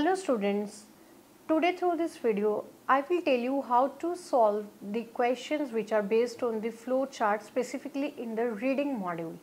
Hello students, today through this video I will tell you how to solve the questions which are based on the flow chart specifically in the reading module.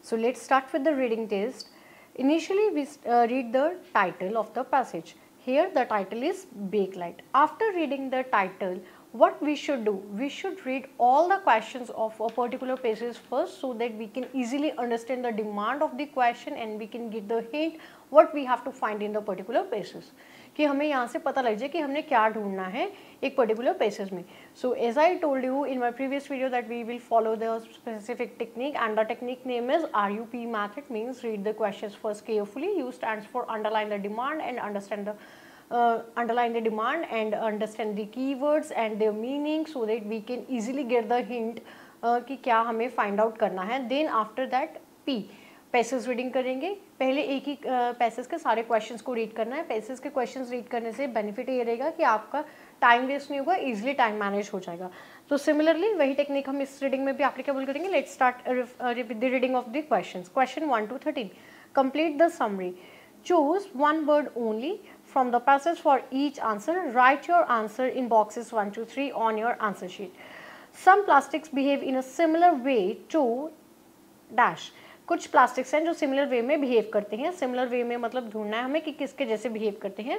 So let's start with the reading test. Initially we uh, read the title of the passage. Here the title is Bakelite. After reading the title what we should do? We should read all the questions of a particular passage first so that we can easily understand the demand of the question and we can get the hint what we have to find in the particular places कि हमें यहाँ से पता लग जाए कि हमने क्या ढूंढना है एक पर्टिकुलर प्लेसेज में so as I told you in my previous video that we will follow the specific technique and the technique name is R U P method means read the question first carefully U stand for underline the demand and understand the Uh, underline the demand and understand the keywords and their meaning so that we can easily get the hint uh, कि क्या हमें find out करना है then after that P passage reading करेंगे पहले एक ही passage के सारे क्वेश्चंस को रीड करना है पैसेज के क्वेश्चंस रीड करने से बेनिफिट ये रहेगा कि आपका टाइम वेस्ट नहीं होगा इजीली टाइम मैनेज हो जाएगा तो सिमिलरली वही टेक्निक हम इस रीडिंग में भी एप्लीकेबल करेंगे let start with the reading of the question question one to thirteen complete the summary choose one word only from the passage for each answer write your answer in boxes one to three on your answer sheet some plastics behave in a similar way to dash कुछ plastics हैं जो similar way में behave करते हैं similar way में मतलब ढूंढना है हमें कि किसके जैसे बिहेव करते हैं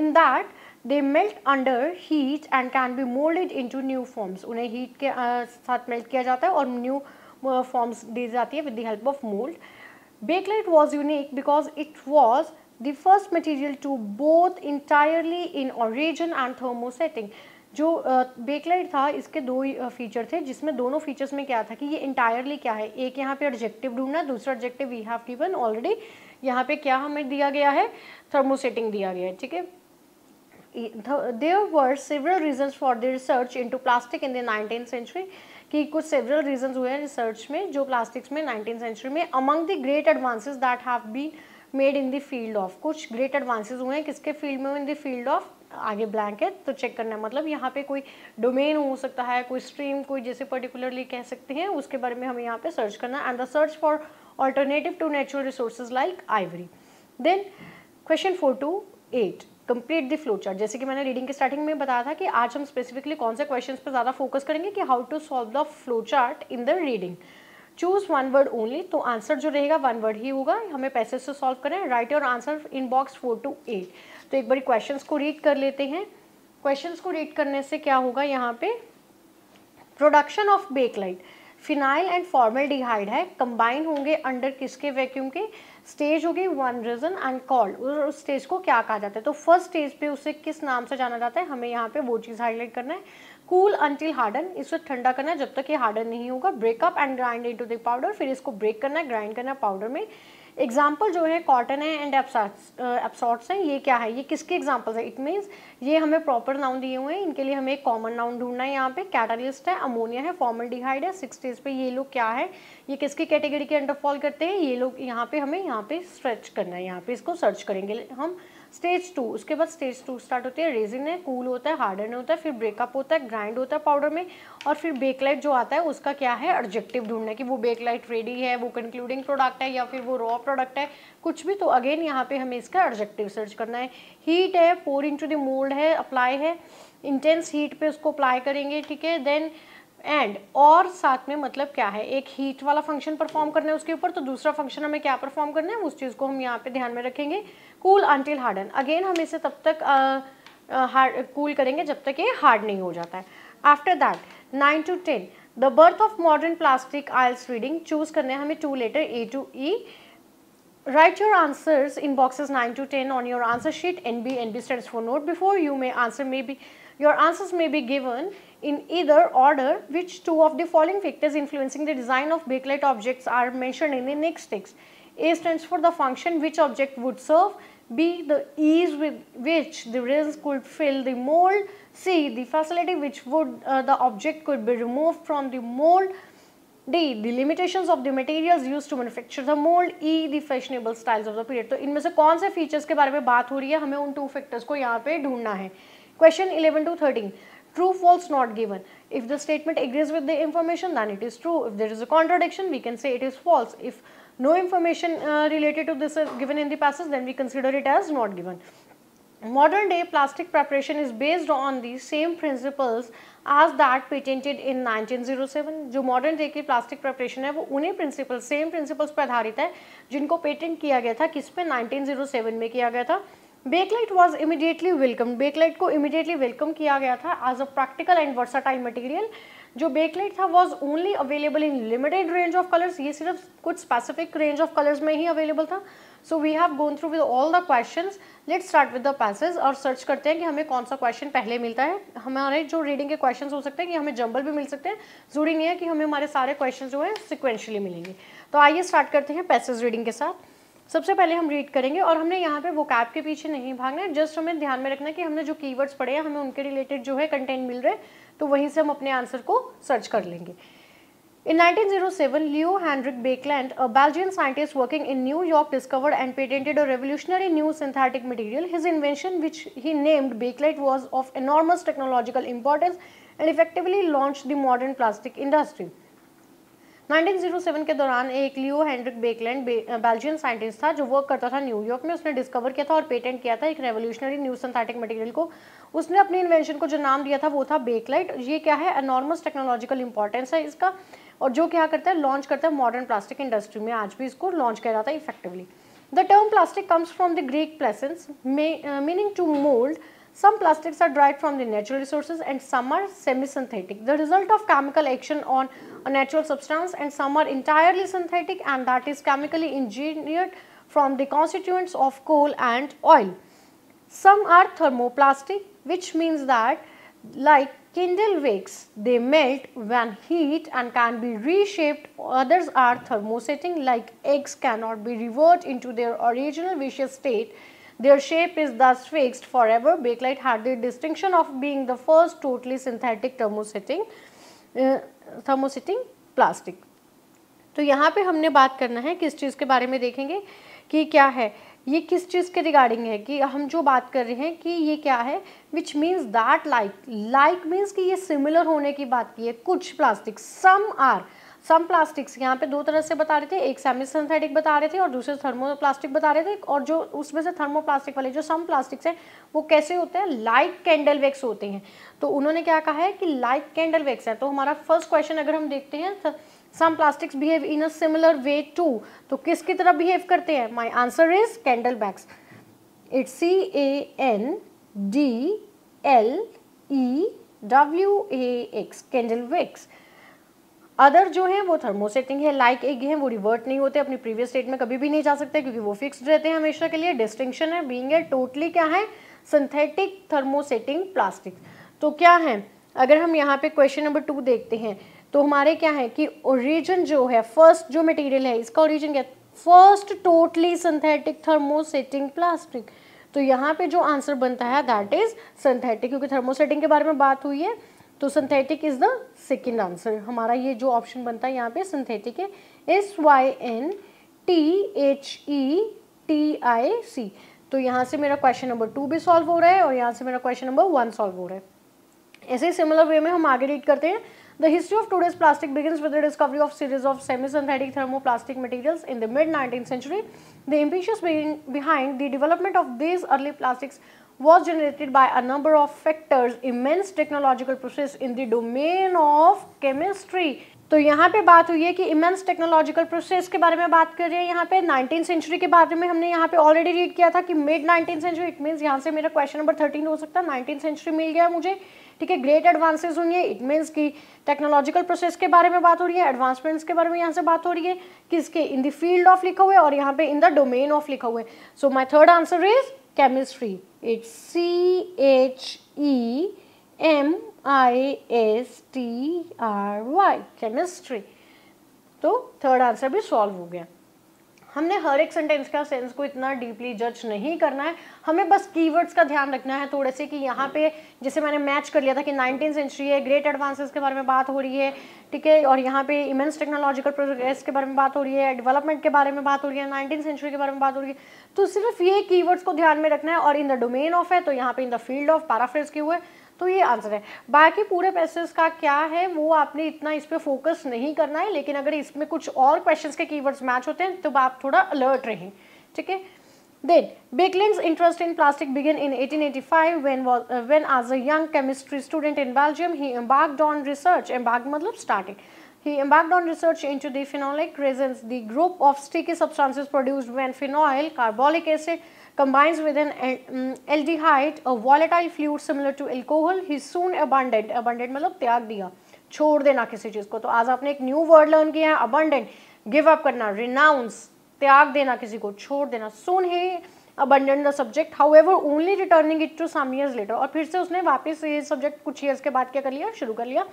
in that they melt under heat and can be moulded into new forms उन्हें हीट के uh, साथ मेल्ट किया जाता है और न्यू फॉर्म्स दी जाती है with the help of mould Bakelite was unique because it was the first material to both entirely in origin and thermosetting जो बेकलाइट था इसके दो फीचर थे जिसमें दोनों फीचर्स में क्या था कि ये इंटायरली क्या है एक यहाँ पे ऑब्जेक्टिव ढूंढना दूसरा objective we have given already यहाँ पे क्या हमें दिया गया है थर्मोसेटिंग दिया गया है ठीक है there were several reasons for the research into plastic in the nineteen century कि कुछ सेवरल रीजंस हुए हैं रिसर्च में जो प्लास्टिक्स में नाइनटीन सेंचुरी में among the great advances that have been made in the field of कुछ great advances हुए हैं किसके फील्ड में इन द फील्ड ऑफ आगे ब्लैंक है तो चेक करना है मतलब यहाँ पे कोई डोमेन हो सकता है कोई स्ट्रीम कोई जैसे पर्टिकुलरली कह सकते हैं उसके बारे में हमें यहाँ पे सर्च करना and the search for alternative to natural resources like ivory then question four to eight complete the flow chart जैसे कि मैंने रीडिंग के स्टार्टिंग में बताया था कि आज हम स्पेसिफिकली कौन से क्वेश्चन पर ज़्यादा फोकस करेंगे कि how to solve the flow chart in the reading choose one word only तो आंसर जो रहेगा वन वर्ड ही होगा हमें पैसे से सॉल्व करें write your answer in box four to eight तो एक बार क्वेश्चंस को रीड कर लेते हैं क्वेश्चंस को रीड करने से क्या होगा यहाँ पे production of Bakelite phenol and formaldehyde है कंबाइन होंगे अंडर किसके वैक्यूम के स्टेज होगी वन रीजन एंड कॉल्ड और उस स्टेज को क्या कहा जाता है तो फर्स्ट स्टेज पे उसे किस नाम से जाना जाता है हमें यहाँ पे वो चीज़ हाईलाइट करना है कूल अंटिल हार्डन इसे ठंडा करना है जब तक ये हार्डन नहीं होगा break up and grind into the powder फिर इसको ब्रेक करना है ग्राइंड करना पाउडर में एग्जाम्पल जो है कॉटन है एंड एप्सॉट्स uh, हैं ये क्या है ये किसके एग्जाम्पल्स है इट मीन्स ये हमें प्रॉपर नाउन दिए हुए हैं इनके लिए हमें एक कॉमन नाउन ढूंढना है यहाँ पे कैटालिस्ट है अमोनिया है फॉर्मलडिहाइड है सिक्स डेज पे ये लोग क्या है ये किसके कैटेगरी के अंडर फॉल करते हैं ये लोग यहाँ पे हमें यहाँ पे स्ट्रेच करना है यहाँ पे इसको सर्च करेंगे हम स्टेज टू उसके बाद स्टेज टू स्टार्ट होती है रेजिन है कूल होता है हार्डन होता है फिर ब्रेकअप होता है ग्राइंड होता है पाउडर में और फिर बेकलाइट जो आता है उसका क्या है ऑब्जेक्टिव ढूंढना कि वो बेकलाइट रेडी है वो कंक्लूडिंग प्रोडक्ट है या फिर वो रॉ प्रोडक्ट है कुछ भी तो अगेन यहाँ पे हमें इसका ऑब्जेक्टिव सर्च करना है हीट है पोर टू द मोल्ड है अप्लाई है इंटेंस हीट पे उसको अप्लाई करेंगे ठीक है देन एंड और साथ में मतलब क्या है एक हीट वाला फंक्शन परफॉर्म करना है उसके ऊपर तो दूसरा फंक्शन हमें क्या परफॉर्म करना है उस चीज़ को हम यहाँ पे ध्यान में रखेंगे कूल अंटिल हार्डन अगेन हम इसे तब तक हार्ड कूल करेंगे जब तक ये हार्ड नहीं हो जाता है after that nine to ten the birth of modern plastic आयल्स रीडिंग चूज करने हमें two letter A to E in boxes nine to ten on your answer sheet N B N B nb for note before you may answer may be your answers may be given in either order which two of the following factors influencing the design of bakelite objects are mentioned in the next text. A stands for the function which object would serve, B the ease with which the resin could fill the mold, C the facility which would uh, the object could be removed from the mold, D the limitations of the materials used to manufacture the mold, E the fashionable styles of the period. to inme se kaun se features ke bare mein baat ho rahi hai hame un two factors ko yahan pe dhoondna hai question 11 to 13 true false not given if the statement agrees with the information then it is true if there is a contradiction we can say it is false if no information uh, related to this is given in the passage then we consider it as not given modern day plastic preparation is based on the same principles as that patented in 1907 jo modern day ki plastic preparation hai wo unhi principles same principles पर aadharit hai jinko patent kiya gaya tha kis pe 1907 mein kiya gaya tha Bakelite was immediately welcome Bakelite को immediately welcome किया गया था as a practical and versatile material जो Bakelite था was only available in limited range of colours ये सिर्फ कुछ specific range of colours में ही अवेलेबल था so we have gone through with all the question let start with the passage और search करते हैं कि हमें कौन सा क्वेश्चन पहले मिलता है हमारे जो रीडिंग के क्वेश्चन हो सकते हैं कि हमें जंबल भी मिल सकते हैं जरूरी नहीं है कि हमें हमारे सारे क्वेश्चन जो है सिक्वेंशली मिलेंगे तो आइए स्टार्ट करते हैं पैसेज रीडिंग के साथ सबसे पहले हम रीड करेंगे और हमने यहाँ पे वो कैप के पीछे नहीं भागना है जस्ट हमें ध्यान में रखना कि हमने जो कीवर्ड्स पढ़े हैं हमें उनके रिलेटेड जो है कंटेंट मिल रहे हैं तो वहीं से हम अपने आंसर को सर्च कर लेंगे In 1907, Leo Hendrik Baekeland, a Belgian scientist working in New York, discovered and patented a revolutionary new synthetic material. His invention, which he named Bakelite, was of enormous technological importance and effectively launched the modern plastic industry. 1907 के दौरान एक Leo Hendrik Baekeland Belgian scientist था जो work करता था New York में उसने discover किया था और पेटेंट किया था एक रेवोल्यूशनरी न्यू सिंथेटिक मटेरियल को उसने अपने इन्वेंशन को जो नाम दिया था वो था बेकलाइट ये क्या है अनॉर्मस टेक्नोलॉजिकल इंपॉर्टेंस है इसका और जो क्या करता है लॉन्च करता है मॉडर्न प्लास्टिक इंडस्ट्री में आज भी इसको लॉन्च किया जाता है effectively the term plastic comes from the Greek plassein meaning to mould Some plastics are derived from the natural resources and some are semi-synthetic. The result of chemical action on a natural substance and some are entirely synthetic and that is chemically engineered from the constituents of coal and oil. Some are thermoplastic which means that like kindle wicks they melt when heat and can be reshaped others are thermosetting like eggs cannot be reverted into their original viscous state Their shape is thus fixed forever. Bakelite had the distinction of being the first totally synthetic thermosetting uh, thermosetting plastic. तो यहाँ पे हमने बात करना है किस चीज़ के बारे में देखेंगे कि क्या है ये किस चीज़ के रिगार्डिंग है कि हम जो बात कर रहे हैं कि ये क्या है which means that like like means कि ये सिमिलर होने की बात की है कुछ plastic some are some plastics यहाँ पे दो तरह से बता रहे थे एक सेमी सिंथेटिक बता रहे थे और दूसरे थर्मोप्लास्टिक बता रहे थे और जो उसमें से थर्मोप्लास्टिक वाले जो सम प्लास्टिक्स हैं वो कैसे होते हैं लाइक कैंडल वैक्स होते हैं तो उन्होंने क्या कहा है कि लाइक कैंडल वैक्स है तो हमारा फर्स्ट क्वेश्चन अगर हम देखते हैं some plastics behave in a similar way to तो किसकी तरह बिहेव करते हैं my answer is candle wax it's C A N D L E W A X candle wax other जो है वो थर्मोसेटिंग है लाइक एग है वो रिवर्ट नहीं होते अपनी प्रीवियस स्टेट में कभी भी नहीं जा सकते क्योंकि वो फिक्स रहते हैं हमेशा के लिए डिस्टिंक्शन है बींग है टोटली क्या है सिंथेटिक थर्मोसेटिंग प्लास्टिक तो क्या है अगर हम यहाँ पे क्वेश्चन नंबर टू देखते हैं तो हमारे क्या है कि ओरिजिन जो है फर्स्ट जो मटेरियल है इसका ओरिजिन क्या first totally synthetic thermosetting plastic तो यहाँ पे जो आंसर बनता है दैट इज सिंथेटिक क्योंकि थर्मोसेटिंग के बारे में बात हुई है तो synthetic is the second answer हमारा ये जो ऑप्शन बनता है यहाँ पे सिंथेटिक है S Y N T H E T I C तो यहाँ से मेरा क्वेश्चन नंबर टू भी सॉल्व हो रहा है और यहाँ से मेरा क्वेश्चन नंबर वन सॉल्व हो रहा है ऐसे सिमिलर वे में हम आगे रीड करते हैं the history of today's plastic begin with the discovery of series of semi synthetic thermo plastic material in the mid nineteen century the impetus behind the development of this early plastics was generated by a number of factors immense technological process in the domain of chemistry तो यहाँ पे बात हुई है कि immense technological process के बारे में बात कर रहे हैं यहाँ पे नाइनटीन सेंचुरी के बारे में हमने यहाँ पे ऑलरेडी रीड किया था कि mid nineteen century it means यहाँ से मेरा क्वेश्चन नंबर थर्टीन हो सकता है नाइनटीन सेंचुरी मिल गया मुझे ठीक है ग्रेट एडवांसेस हुई है इट मीन्स कि टेक्नोलॉजिकल प्रोसेस के बारे में बात हो रही है एडवांसमेंट्स के बारे में यहाँ से बात हो रही है किसके इन द फील्ड ऑफ लिखा हुआ है और यहाँ पे इन द डोमेन ऑफ लिखा हुआ है so my third answer is chemistry it's c h e m i s t r y chemistry तो थर्ड आंसर भी सॉल्व हो गया हमने हर एक सेंटेंस का सेंस को इतना डीपली जज नहीं करना है हमें बस कीवर्ड्स का ध्यान रखना है थोड़े से कि यहाँ पे जैसे मैंने मैच कर लिया था कि नाइनटीन सेंचुरी है ग्रेट एडवांसेस के बारे में बात हो रही है ठीक है और यहाँ पे इमेंस टेक्नोलॉजिकल प्रोग्रेस के बारे में बात हो रही है डेवलपमेंट के बारे में बात हो रही है नाइनटीन सेंचुरी के बारे में बात हो रही है तो सिर्फ ये कीवर्ड्स को ध्यान में रखना है और इन द डोमेन ऑफ है तो यहाँ पे in the field of paraphrase के हुए तो ये आंसर है बाकी पूरे पैसेज का क्या है वो आपने इतना इस पर फोकस नहीं करना है लेकिन अगर इसमें कुछ और क्वेश्चन के की मैच होते हैं तो आप थोड़ा अलर्ट रहें ठीक है then Baekeland interest in plastic began in 1885 when was when as a young chemistry student in Belgium he embarked on research embark मतलब starting he embarked on research into the phenolic resins the group of sticky substances produced when phenol carbolic acid combines with an uh, mm, aldehyde, a volatile fluid similar to alcohol, he soon abandoned, abandoned मतलब त्याग दिया छोड़ देना किसी चीज़ को तो आज आपने एक न्यू वर्ड लर्न किया है अबंडेंट गिव अप करना रिनाउंस त्याग देना किसी को छोड़ देना soon he abandon the subject however only returning it to some years later और फिर से उसने वापस ये सब्जेक्ट कुछ ईयर्स के बाद क्या कर लिया शुरू कर लिया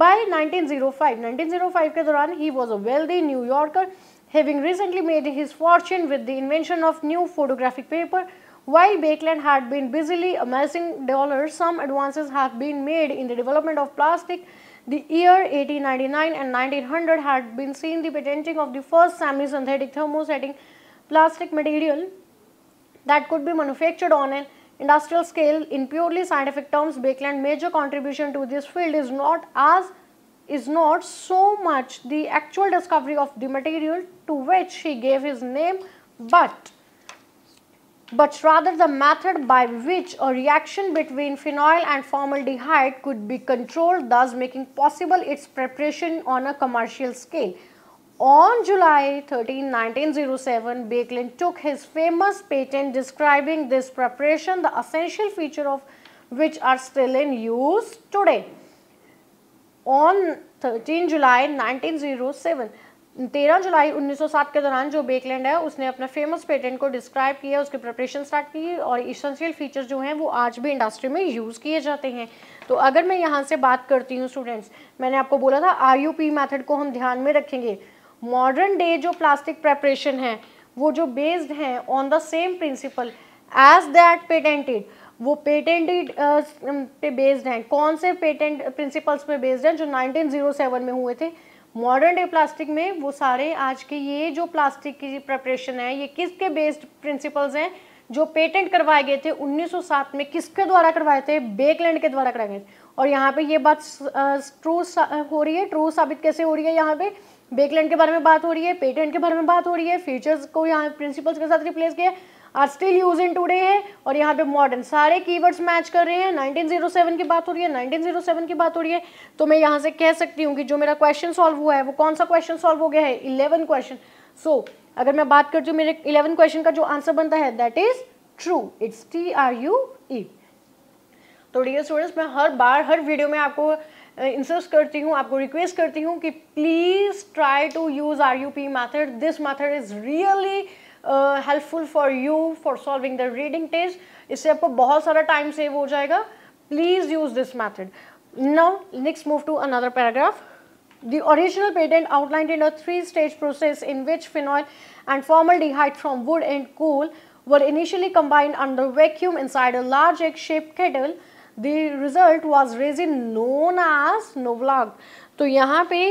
बाय 1905 1905 के दौरान ही was a wealthy New Yorker having recently made his fortune with the invention of new photographic paper. While Bakeland had been busily amassing dollars, some advances have been made in the development of plastic. The year 1899 and 1900 had been seen the patenting of the first semi-synthetic thermosetting plastic material that could be manufactured on an industrial scale. In purely scientific terms, Bakeland's major contribution to this field is not as is not so much the actual discovery of the material to which he gave his name but but rather the method by which a reaction between phenol and formaldehyde could be controlled thus making possible its preparation on a commercial scale. On July 13, 1907, Baklin took his famous patent describing this preparation, the essential feature of which are still in use today. On thirteen July nineteen zero seven तेरह जुलाई 1907 के दौरान जो Baekeland है उसने अपना famous patent को describe किया उसकी प्रिपरेशन स्टार्ट की और इसेंशियल फीचर जो हैं वो आज भी इंडस्ट्री में यूज़ किए जाते हैं तो अगर मैं यहाँ से बात करती हूँ स्टूडेंट्स मैंने आपको बोला था आई यू पी मैथड को हम ध्यान में रखेंगे मॉडर्न डे जो प्लास्टिक प्रेपरेशन है वो जो बेस्ड हैं on the same principle as that patented वो पेटेंट पे बेस्ड हैं कौन से पेटेंट प्रिंसिपल्स पे बेस्ड हैं जो 1907 में हुए थे मॉडर्न डे प्लास्टिक में वो सारे आज के ये जो प्लास्टिक की प्रपरेशन है ये किसके बेस्ड प्रिंसिपल्स हैं जो पेटेंट करवाए गए थे 1907 में किसके द्वारा करवाए थे बेकलैंड के द्वारा करवाए गए थे और यहाँ पे ये बात ट्रू हो रही है ट्रू साबित कैसे हो रही है यहाँ पे बेकलैंड के बारे में बात हो रही है पेटेंट के बारे में बात हो रही है फीचर्स को यहाँ प्रिंसिपल्स के साथ रिप्लेस किया है are still use in today है और यहाँ पे मॉडर्न सारे कीवर्ड्स मैच कर रहे हैं 1907 की बात हो रही है 1907 की बात हो रही है तो मैं यहाँ से कह सकती हूँ कि जो मेरा क्वेश्चन सॉल्व हुआ है वो कौन सा क्वेश्चन सॉल्व हो गया है इलेवन क्वेश्चन सो अगर मैं बात करती हूँ मेरे इलेवन क्वेश्चन का जो आंसर बनता है that is true it's T R U E तो डियर स्टूडेंट्स मैं हर बार हर वीडियो में आपको इंसर्ट करती हूँ आपको रिक्वेस्ट करती हूँ कि please try to use R U P method this method is really helpful for you for solving the reading test इससे आपको बहुत सारा टाइम सेव हो जाएगा please use this method now next move to another paragraph The original patent outlined in a three-stage process in which phenol and formaldehyde from wood and coal were initially combined under vacuum inside a large egg-shaped kettle. The result was resin known as Novlag. तो यहाँ पे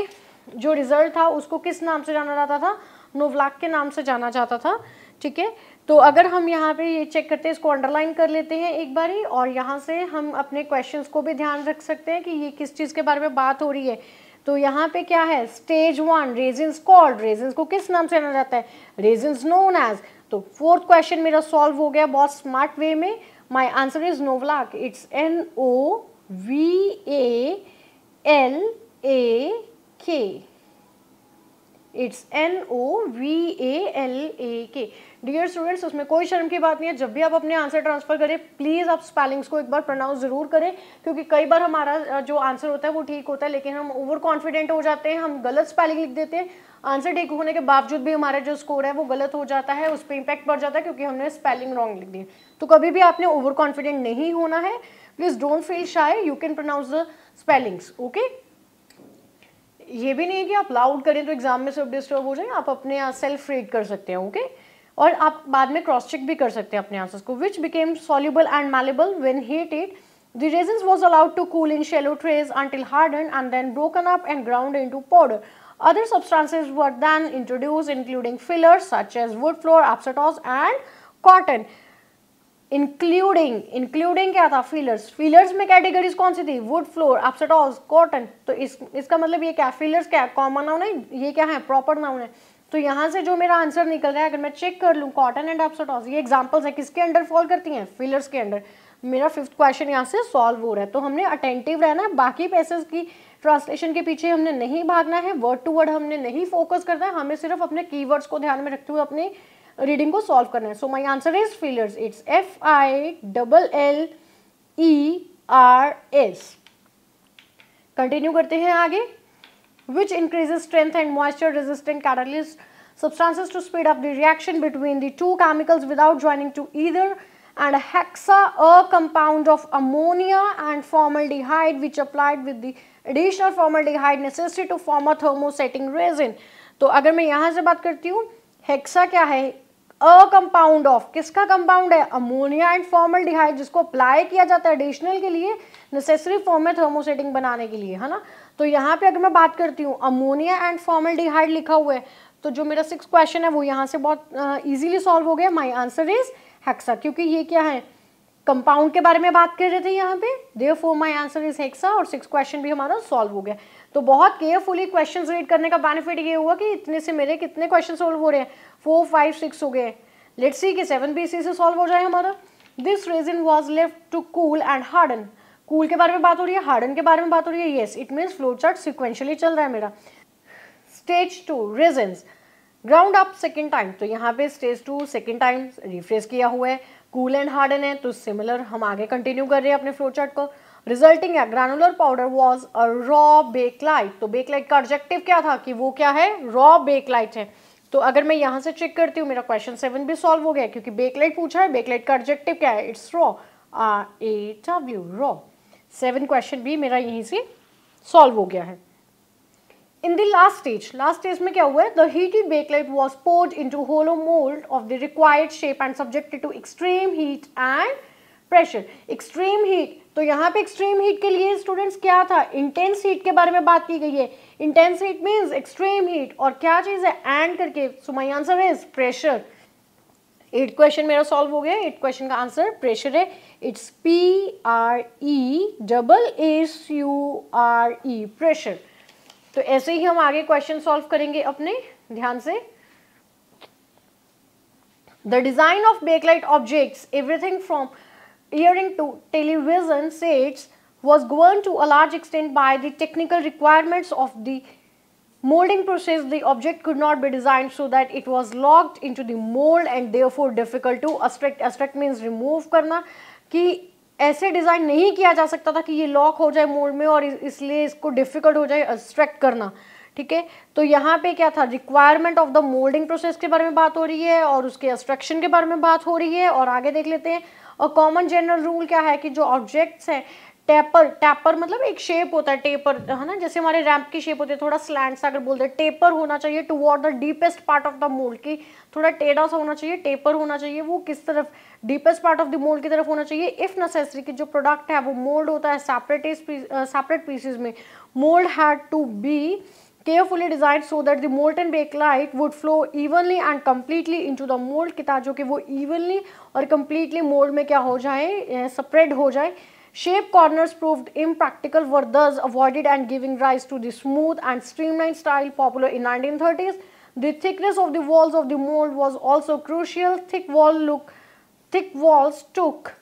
जो result था उसको किस नाम से जाना जाता था नोवलाक के नाम से जाना जाता था ठीक है तो अगर हम यहाँ पे ये चेक करते हैं इसको अंडरलाइन कर लेते हैं एक बार ही और यहाँ से हम अपने क्वेश्चन को भी ध्यान रख सकते हैं कि ये किस चीज़ के बारे में बात हो रही है तो यहाँ पे क्या है stage one resins called resins को किस नाम से जाना जाता है रेजेंस नोन एज तो फोर्थ क्वेश्चन मेरा सॉल्व हो गया बहुत स्मार्ट वे में my answer is novolak it's N O V A L A K it's N O V A L A K dear students उसमें कोई शर्म की बात नहीं है जब भी आप अपने आंसर ट्रांसफर करें प्लीज़ आप स्पेलिंग्स को एक बार प्रोनाउंस ज़रूर करें क्योंकि कई बार हमारा जो आंसर होता है वो ठीक होता है लेकिन हम ओवर कॉन्फिडेंट हो जाते हैं हम गलत स्पेलिंग लिख देते हैं आंसर ठीक होने के बावजूद भी हमारा जो स्कोर है वो गलत हो जाता है उस पर इम्पैक्ट पड़ जाता है क्योंकि हमने स्पेलिंग रॉन्ग लिख दी तो कभी भी आपने ओवर कॉन्फिडेंट नहीं होना है please don't feel shy you can pronounce the spellings okay ये भी नहीं है कि आप लाउड करें तो एग्ज़ाम में सब डिस्टर्ब हो जाए आप अपने यहाँ सेल्फ रीड कर सकते हैं ओके और आप बाद में क्रॉस चेक भी कर सकते हैं अपने आंसर्स को which became soluble and malleable when heat it the resins was allowed to cool in shallow trays until hard and then broken up and ground into powder other substances were then introduced including fillers such as wood floor, absatose and cotton. Including including क्या था feelers feelers में categories कौन सी थी would floor अपसेटॉल्स cotton तो इस इसका मतलब ये क्या फीलर्स क्या कॉमन नाउन है ये क्या है प्रॉपर नाउन है तो यहाँ से जो मेरा आंसर निकल रहा है अगर मैं चेक कर लूँ कॉटन एंड अपसेटॉल्स ये एग्जाम्पल्स है किसके अंडर फॉल करती हैं फीलर्स के अंडर मेरा फिफ्थ क्वेश्चन यहाँ से सॉल्व हो रहा है तो हमने अटेंटिव रहना है बाकी पैसेज की ट्रांसलेशन के पीछे हमने नहीं भागना है वर्ड टू वर्ड हमने नहीं फोकस करना है हमें सिर्फ अपने कीवर्ड्स को ध्यान में रखते हुए अपनी रीडिंग को सॉल्व करना है so my answer is fillers it's F I double L E R S continue करते हैं आगे which increases strength and moisture resistant catalyst substances to speed up the reaction between the two chemicals without joining to either and hexa a compound of ammonia and formaldehyde which applied with the additional formaldehyde necessary to form a thermosetting resin तो अगर मैं यहाँ से बात करती हूँ hexa क्या है अ कंपाउंड ऑफ किसका कंपाउंड है अमोनिया एंड फॉर्मल डिहाइड जिसको अप्लाई किया जाता है एडिशनल के लिए नेसेसरी फॉर्म में थर्मोसेटिंग बनाने के लिए है ना तो यहाँ पे अगर मैं बात करती हूँ अमोनिया एंड फॉर्मल डिहाइड लिखा हुआ है तो जो मेरा सिक्स क्वेश्चन है वो यहाँ से बहुत ईजिली सॉल्व हो गया माई आंसर इज हेक्सा क्योंकि ये क्या है कंपाउंड के बारे में बात कर रहे थे यहाँ पे therefore my answer is hexa और सिक्स क्वेश्चन भी हमारा सॉल्व हो गया तो बहुत केयरफुली क्वेश्चन रीड करने का बेनिफिट ये हुआ कि इतने से मेरे कितने क्वेश्चन सॉल्व हो रहे हैं फोर फाइव सिक्स हो गए लेट्स सी कि सेवन बी सी से सॉल्व हो जाए हमारा this resin was left to cool and harden cool के बारे में बात हो रही है हार्डन के बारे में बात हो रही है yes it means flow chart sequentially चल रहा है मेरा stage two resin ground up second time तो यहाँ पे stage two second time rephrase किया हुआ है कूल एंड हार्डन है तो सिमिलर हम आगे कंटिन्यू कर रहे हैं अपने फ्लो चार्ट को रिजल्टिंग है granular powder was a raw Bakelite तो बेकलाइट का ऑब्जेक्टिव क्या था कि वो क्या है रॉ बेकलाइट है तो अगर मैं यहाँ से चेक करती हूँ मेरा क्वेश्चन सेवन भी सॉल्व हो गया क्योंकि बेकलाइट पूछा है बेकलाइट का ऑब्जेक्टिव क्या है it's raw R A W raw seven question भी मेरा यहीं से सॉल्व हो गया है in the last stage last stage में क्या हुआ है the heated Bakelite was poured into hollow mould of the required shape and subjected to extreme heat and pressure extreme heat तो यहाँ पे एक्सट्रीम हीट के लिए स्टूडेंट्स क्या था इंटेंस हीट के बारे में बात की गई है intense heat means extreme heat और क्या चीज़ है एंड करके so my answer is pressure eight question मेरा सॉल्व हो गया एट क्वेश्चन का आंसर प्रेशर है it's P R E double S U R E pressure तो ऐसे ही हम आगे क्वेश्चन सॉल्व करेंगे अपने ध्यान से the design of Bakelite objects everything from adhering to television sets was governed to a large extent by the technical requirements of the molding process. The object could not be designed so that it was locked into the mold and therefore difficult to abstract. Abstract means remove करना कि ऐसे design नहीं किया जा सकता था कि ये लॉक हो जाए मोल्ड में और इसलिए इसको डिफ़िकल्ट हो जाए एब्स्ट्रैक्ट करना ठीक है तो यहाँ पे क्या था requirement of the moulding process के बारे में बात हो रही है और उसके एस्ट्रक्शन के बारे में बात हो रही है और आगे देख लेते हैं और कॉमन जनरल रूल क्या है कि जो ऑब्जेक्ट्स हैं टेपर टेपर मतलब एक शेप होता है टेपर है ना जैसे हमारे रैम्प की शेप होती है थोड़ा स्लैंड सा अगर बोलते हैं टेपर होना चाहिए to the deepest part of the mould की थोड़ा टेढ़ा सा होना चाहिए टेपर होना चाहिए वो किस तरफ deepest part of the mould की तरफ होना चाहिए इफ़ नेसेसरी कि जो प्रोडक्ट है वो मोल्ड होता है सेपरेट सेपरेट पीसेज में mould had to be carefully designed so that the molten bakelite would flow evenly and completely into the mold की ताकि जो कि वो evenly और completely mold में क्या हो जाए spread हो जाए Shape corners proved impractical were thus avoided and giving rise to the smooth and streamlined style popular in 1930s. The thickness of the walls of the mold was also crucial. Thick wall look, thick walls took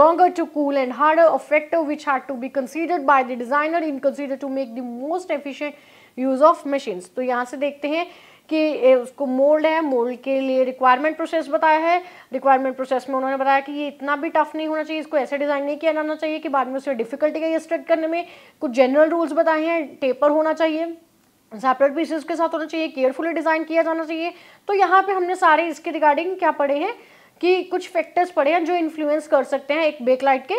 longer to cool and harder, a factor which had to be considered by the designer in consider to make the most efficient use of machine तो यहाँ से देखते हैं कि उसको mould है mould के लिए रिक्वायरमेंट प्रोसेस बताया है रिक्वायरमेंट प्रोसेस में उन्होंने बताया कि ये इतना भी टफ नहीं होना चाहिए इसको ऐसे डिज़ाइन नहीं किया जाना चाहिए कि बाद में उसे डिफिकल्टी का एक्सट्रैक्ट करने में कुछ जनरल रूल्स बताए हैं टेपर होना चाहिए सेपरेट पीसेस के साथ होना चाहिए केयरफुली डिज़ाइन किया जाना चाहिए तो यहाँ पे हमने सारे इसके रिगार्डिंग क्या पढ़े हैं कि कुछ फैक्टर्स पड़े हैं जो इन्फ्लुएंस कर सकते हैं एक बेकलाइट के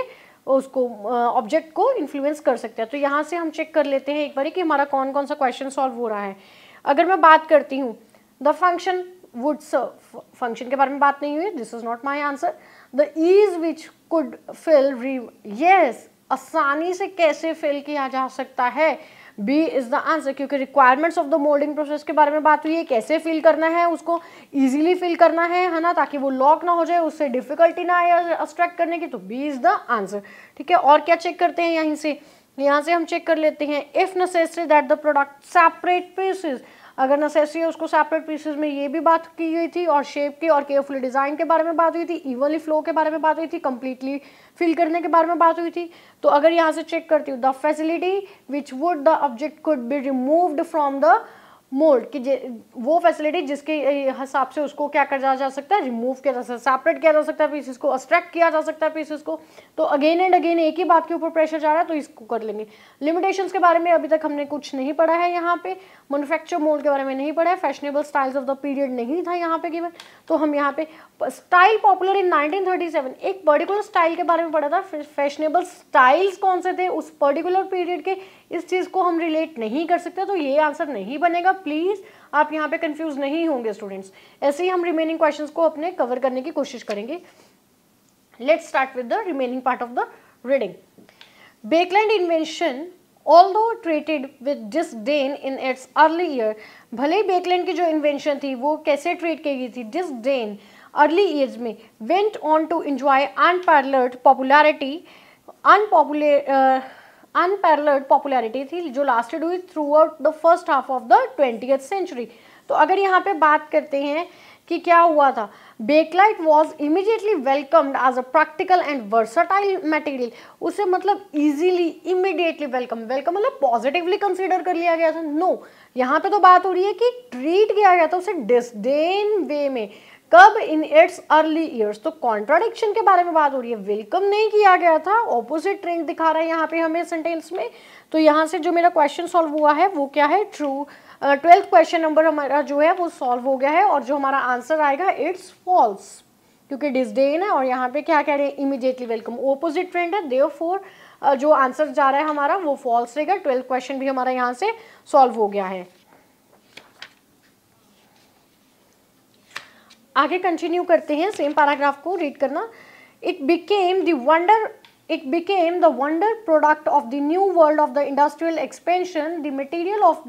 उसको ऑब्जेक्ट को इन्फ्लुएंस कर सकते हैं तो यहाँ से हम चेक कर लेते हैं एक बार कि हमारा कौन कौन सा क्वेश्चन सॉल्व हो रहा है अगर मैं बात करती हूँ द फंक्शन वुड फंक्शन के बारे में बात नहीं हुई this is not my answer the ease which could fill ream yes आसानी से कैसे फिल किया जा सकता है बी इज़ द आंसर क्योंकि requirements of the moulding process के बारे में बात हुई है कैसे फिल करना है उसको इजीली फिल करना है है ना ताकि वो लॉक ना हो जाए उससे डिफिकल्टी ना आए एक्सट्रैक्ट करने की तो बी इज़ द आंसर ठीक है और क्या चेक करते हैं यहीं से यहाँ से हम चेक कर लेते हैं if necessary that the product separate pieces अगर नेसेसरी है उसको सेपरेट पीसेज में ये भी बात की गई थी और शेप के और केयरफुल डिज़ाइन के बारे में बात हुई थी इवनली फ्लो के बारे में बात हुई थी कंप्लीटली फिल करने के बारे में बात हुई थी तो अगर यहाँ से चेक करती हूँ the facility which would the object could be removed from the mould कि वो फैसिलिटी जिसके हिसाब से उसको क्या कर जा सकता है रिमूव किया जा सकता है सेपरेट किया जा सकता है पीसेस को अस्ट्रैक्ट किया जा सकता है पीसेस को तो अगेन एंड अगेन एक ही बात के ऊपर प्रेशर जा रहा है तो इसको कर लेंगे लिमिटेशंस के बारे में अभी तक हमने कुछ नहीं पढ़ा है यहाँ पे मैनुफैक्चर मोल्ड के बारे में नहीं पढ़ा है fashionable styles of the period नहीं था यहाँ पे गिवन तो हम यहाँ पे स्टाइल पॉपुलर इन नाइनटीन एक पर्टिकुलर स्टाइल के बारे में पढ़ा था फैशनेबल स्टाइल्स कौन से थे उस पर्टिकुलर पीरियड के इस चीज़ को हम रिलेट नहीं कर सकते तो ये आंसर नहीं बनेगा प्लीज़ आप यहाँ पे कंफ्यूज नहीं होंगे स्टूडेंट्स ऐसे ही हम रिमेनिंग क्वेश्चंस को अपने कवर करने की कोशिश करेंगे let start with the remaining part of the reading Baekeland invention although treated with disdain in its early year भले ही बेकलैंड की जो इन्वेंशन थी वो कैसे ट्रेट की गई थी डिस डेन अर्ली ईयर्स में went on to enjoy unparalleled popularity unpopular unparalleled popularity थी जो लास्टेड हुई throughout the first half of the twenty century तो अगर यहाँ पे बात करते हैं कि क्या हुआ था Bakelite was immediately welcomed as a practical and versatile material उसे मतलब ईजिली इमिडिएटली वेलकम वेलकम मतलब पॉजिटिवली कंसिडर कर लिया गया था नो no, यहाँ पे तो बात हो रही है कि ट्रीट किया गया था उसे डिस्डेन वे में कब इन इट्स अर्ली ईयर्स तो कॉन्ट्राडिक्शन के बारे में बात हो रही है वेलकम नहीं किया गया था ऑपोजिट ट्रेंड दिखा रहा है यहाँ पे हमें सेंटेंस में तो यहाँ से जो मेरा क्वेश्चन सॉल्व हुआ है वो क्या है ट्रू ट्वेल्थ क्वेश्चन नंबर हमारा जो है वो सॉल्व हो गया है और जो हमारा आंसर आएगा इट्स फॉल्स क्योंकि डिसडेन है और यहाँ पे क्या कह रहे हैं इमिडिएटली वेलकम ऑपोजिट ट्रेंड है देव फोर जो आंसर जा रहा है हमारा वो फॉल्स रहेगा ट्वेल्थ क्वेश्चन भी हमारा यहाँ से सॉल्व हो गया है आगे कंटिन्यू करते हैं सेम पैराग्राफ को रीड करना it became the wonder it became the wonder product of the new world of the industrial expansion the material of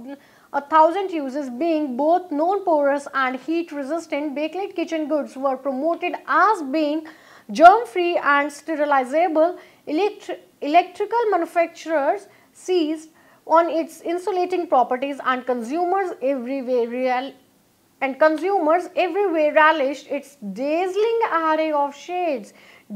a thousand uses being both non porous and heat resistant Bakelite kitchen goods were promoted as being germ free and sterilisable electrical manufacturers seized on its insulating properties and consumers everywhere and consumers everywhere relished its dazzling array of shades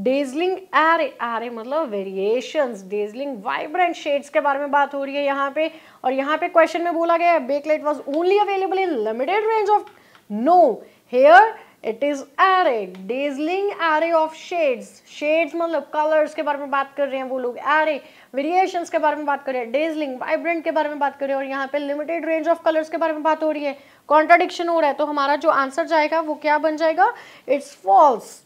dazzling array array matlab variations dazzling vibrant shades ke bare mein baat ho rahi hai yahan pe aur yahan pe question mein bola gaya hai bakelite was only available in limited range of no here it is array dazzling array of shades shades मतलब colours के बारे में बात कर रहे हैं वो लोग एरे वेरिएशंस के बारे में बात कर रहे हैं डेजलिंग वाइब्रेंट के बारे में बात कर रहे हैं और यहाँ पे लिमिटेड रेंज ऑफ कलर्स के बारे में बात हो रही है कॉन्ट्राडिक्शन हो रहा है तो हमारा जो आंसर जाएगा वो क्या बन जाएगा इट्स फॉल्स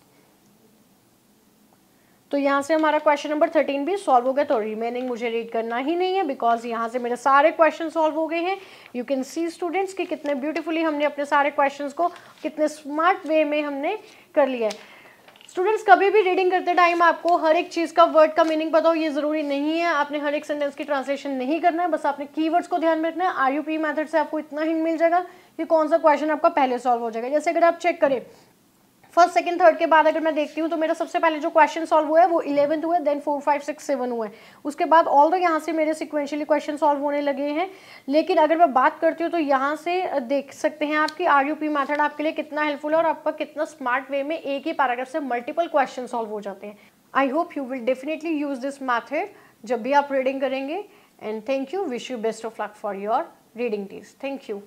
तो यहाँ से हमारा क्वेश्चन नंबर थर्टीन भी सॉल्व हो गया तो रिमेनिंग मुझे रीड करना ही नहीं है बिकॉज यहाँ से मेरे सारे क्वेश्चन सॉल्व हो गए हैं यू कैन सी स्टूडेंट्स कि कितने ब्यूटीफुली हमने अपने सारे क्वेश्चंस को कितने स्मार्ट वे में हमने कर लिया है स्टूडेंट्स कभी भी रीडिंग करते टाइम आपको हर एक चीज़ का वर्ड का मीनिंग पता हो ये ज़रूरी नहीं है आपने हर एक सेंटेंस की ट्रांसलेशन नहीं करना है बस आपने कीवर्ड्स को ध्यान में रखना है आर यू पी मैथड से आपको इतना हिंट मिल जाएगा कि कौन सा क्वेश्चन आपका पहले सॉल्व हो जाएगा जैसे अगर आप चेक करें फर्स्ट सेकंड थर्ड के बाद अगर मैं देखती हूँ तो मेरा सबसे पहले जो क्वेश्चन सॉल्व हुआ है वो इलेवंथ हुआ then four five six seven हुआ है उसके बाद ऑल दो यहाँ से मेरे सिक्वेंशली क्वेश्चन सॉल्व होने लगे हैं लेकिन अगर मैं बात करती हूँ तो यहाँ से देख सकते हैं आपकी आर यू पी मैथड आपके लिए कितना हेल्पफुल है और आपका कितना स्मार्ट वे में एक ही पैराग्राफ से मल्टीपल क्वेश्चन सॉल्व हो जाते हैं I hope you will definitely use this method जब भी आप रीडिंग करेंगे and thank you wish you best of luck for your reading tees thank you